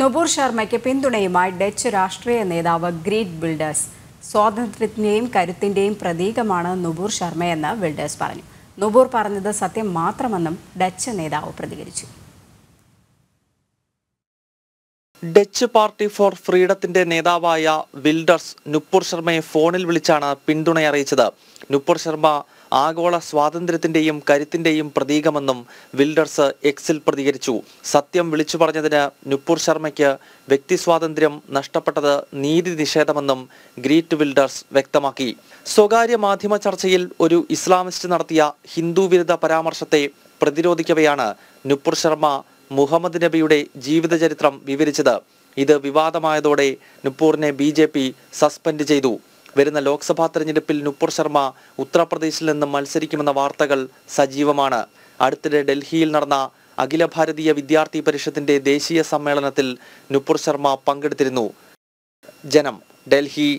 നൊബൂർ ശർമ്മയ്ക്ക് പിന്തുണയുമായി ഡച്ച് രാഷ്ട്രീയ നേതാവ് ഗ്രീറ്റ് ബിൽഡേഴ്സ് സ്വാതന്ത്ര്യത്തിൻ്റെയും കരുത്തിൻ്റെയും പ്രതീകമാണ് നുബൂർ ശർമ്മയെന്ന് ബിൽഡേഴ്സ് പറഞ്ഞു നുബൂർ പറഞ്ഞത് സത്യം മാത്രമെന്നും ഡച്ച് നേതാവ് പ്രതികരിച്ചു ഡച്ച് പാർട്ടി ഫോർ ഫ്രീഡത്തിന്റെ നേതാവായ വിൽഡേഴ്സ് നുപ്പൂർ ശർമ്മയെ ഫോണിൽ വിളിച്ചാണ് പിന്തുണ അറിയിച്ചത് നുപ്പൂർ ശർമ്മ ആഗോള സ്വാതന്ത്ര്യത്തിന്റെയും കരുത്തിന്റെയും പ്രതീകമെന്നും വിൽഡേഴ്സ് എക്സിൽ പ്രതികരിച്ചു സത്യം വിളിച്ചു പറഞ്ഞതിന് നുപ്പൂർ ശർമ്മയ്ക്ക് വ്യക്തി സ്വാതന്ത്ര്യം നഷ്ടപ്പെട്ടത് നീതി നിഷേധമെന്നും ഗ്രീറ്റ് വിൽഡേഴ്സ് വ്യക്തമാക്കി സ്വകാര്യ മാധ്യമ ചർച്ചയിൽ ഒരു ഇസ്ലാമിസ്റ്റ് നടത്തിയ ഹിന്ദു വിരുദ്ധ പരാമർശത്തെ പ്രതിരോധിക്കവെയാണ് നുപ്പൂർ ശർമ്മ മുഹമ്മദ് നബിയുടെ ജീവിതചരിത്രം വിവരിച്ചത് ഇത് വിവാദമായതോടെ നുപ്പൂറിനെ ബി സസ്പെൻഡ് ചെയ്തു വരുന്ന ലോക്സഭാ തെരഞ്ഞെടുപ്പിൽ നുപ്പുർ ശർമ്മ ഉത്തർപ്രദേശിൽ നിന്ന് മത്സരിക്കുമെന്ന വാർത്തകൾ സജീവമാണ് അടുത്തിടെ ഡൽഹിയിൽ നടന്ന അഖില ഭാരതീയ വിദ്യാർത്ഥി പരിഷത്തിന്റെ ദേശീയ സമ്മേളനത്തിൽ നുപ്പുർ ശർമ്മ പങ്കെടുത്തിരുന്നു ജനം ഡൽഹി